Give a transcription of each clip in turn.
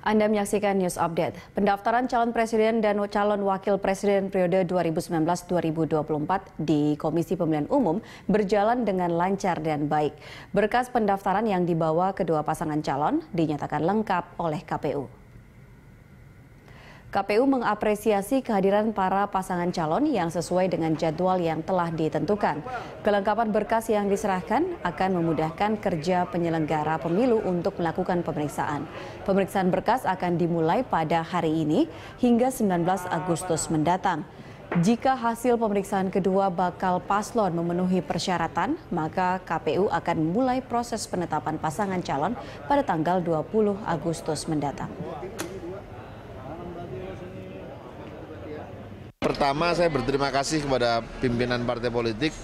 Anda menyaksikan News Update. Pendaftaran calon presiden dan calon wakil presiden periode 2019-2024 di Komisi Pemilihan Umum berjalan dengan lancar dan baik. Berkas pendaftaran yang dibawa kedua pasangan calon dinyatakan lengkap oleh KPU. KPU mengapresiasi kehadiran para pasangan calon yang sesuai dengan jadwal yang telah ditentukan. Kelengkapan berkas yang diserahkan akan memudahkan kerja penyelenggara pemilu untuk melakukan pemeriksaan. Pemeriksaan berkas akan dimulai pada hari ini hingga 19 Agustus mendatang. Jika hasil pemeriksaan kedua bakal paslon memenuhi persyaratan, maka KPU akan mulai proses penetapan pasangan calon pada tanggal 20 Agustus mendatang. Pertama saya berterima kasih kepada pimpinan partai politik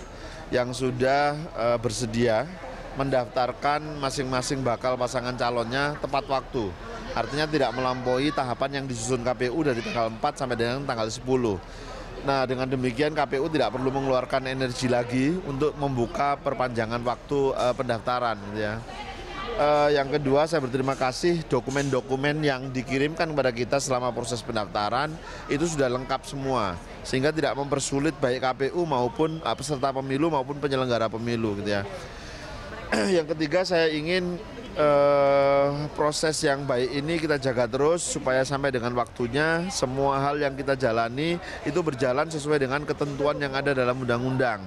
yang sudah uh, bersedia mendaftarkan masing-masing bakal pasangan calonnya tepat waktu. Artinya tidak melampaui tahapan yang disusun KPU dari tanggal 4 sampai dengan tanggal 10. Nah, dengan demikian KPU tidak perlu mengeluarkan energi lagi untuk membuka perpanjangan waktu uh, pendaftaran gitu ya. Uh, yang kedua saya berterima kasih dokumen-dokumen yang dikirimkan kepada kita selama proses pendaftaran itu sudah lengkap semua sehingga tidak mempersulit baik KPU maupun uh, peserta pemilu maupun penyelenggara pemilu gitu ya. yang ketiga saya ingin uh, proses yang baik ini kita jaga terus supaya sampai dengan waktunya semua hal yang kita jalani itu berjalan sesuai dengan ketentuan yang ada dalam undang-undang.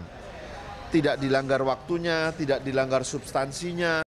Tidak dilanggar waktunya, tidak dilanggar substansinya.